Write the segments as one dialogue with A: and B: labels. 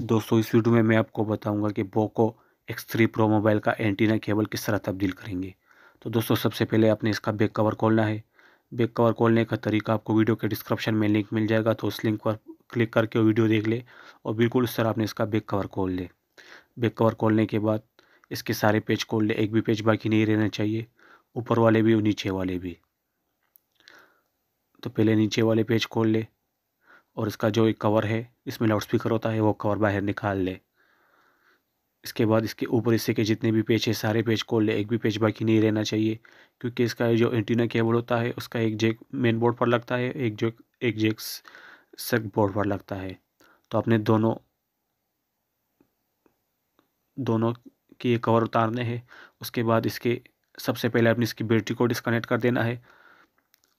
A: दोस्तों इस वीडियो में मैं आपको बताऊंगा कि Poco X three pro mobile का एंटीना केबल किस तरह तब्दील करेंगे तो दोस्तों सबसे पहले आपने इसका बैक कवर खोलना है बैक कवर खोलने का तरीका आपको वीडियो के डिस्क्रिप्शन में लिंक मिल जाएगा तो उस लिंक पर क्लिक करके वीडियो देख ले और बिल्कुल उस तरह आपने इसका बैक कवर खोल ले बैक कवर खोलने के बाद इसके सारे पेज खोल ले एक भी पेज बाकी नहीं रहना चाहिए ऊपर वाले भी और नीचे वाले भी तो पहले नीचे वाले पेज खोल ले और इसका जो एक कवर है इसमें लाउड स्पीकर होता है वो कवर बाहर निकाल ले इसके बाद इसके ऊपर हिस्से के जितने भी पेज है सारे पेज खोल ले एक भी पेज बाकी नहीं रहना चाहिए क्योंकि इसका जो एंटीना केबल होता है उसका एक जेक मेन बोर्ड पर लगता है एक जो एक जेक सक बोर्ड पर लगता है तो आपने दोनों दोनों के कवर उतारने हैं उसके बाद इसके सबसे पहले आपने इसकी बैटरी को डिस्कनेक्ट कर देना है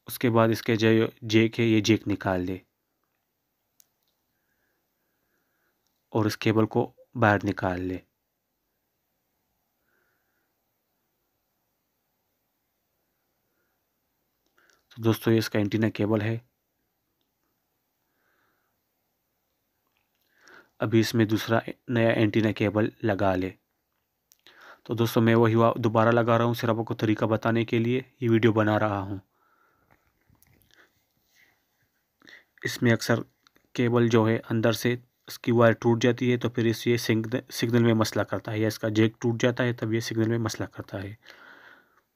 A: उसके बाद इसके जो जेक है ये जेक निकाल दे और इस केबल को बाहर निकाल ले तो दोस्तों ये इसका एंटीना केबल है अभी इसमें दूसरा नया एंटीना केबल लगा ले तो दोस्तों मैं वही दोबारा लगा रहा हूँ सिर्फ आपको तरीका बताने के लिए ये वीडियो बना रहा हूँ इसमें अक्सर केबल जो है अंदर से इसकी वायर टूट जाती है तो फिर इस ये सिग्नल में मसला करता है या इसका जेक टूट जाता है तब ये सिग्नल में मसला करता है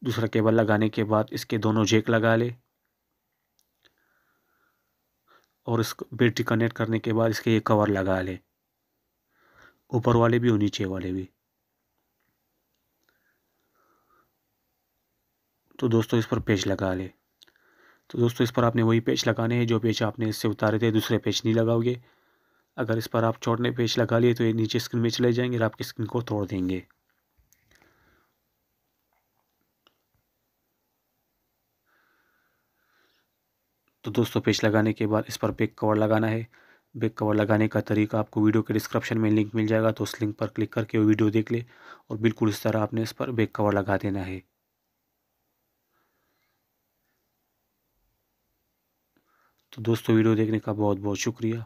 A: दूसरा केबल लगाने के बाद इसके दोनों जेक लगा ले और इसको बैटरी कनेक्ट करने के बाद इसके ये कवर लगा ले ऊपर वाले भी और नीचे वाले भी तो दोस्तों इस पर पेज लगा ले तो दोस्तों इस पर आपने वही पेज लगाने हैं जो पेज आपने इससे उतारे थे दूसरे पेज नहीं लगाओगे अगर इस पर आप छोटे पेज लगा लिए तो ये नीचे स्क्रीन में चले जाएंगे और आपकी स्क्रीन को तोड़ देंगे तो दोस्तों पेज लगाने के बाद इस पर बैक कवर लगाना है बैक कवर लगाने का तरीका आपको वीडियो के डिस्क्रिप्शन में लिंक मिल जाएगा तो उस लिंक पर क्लिक करके वो वीडियो देख ले और बिल्कुल इस तरह आपने इस पर बैक कवर लगा देना है तो दोस्तों वीडियो देखने का बहुत बहुत शुक्रिया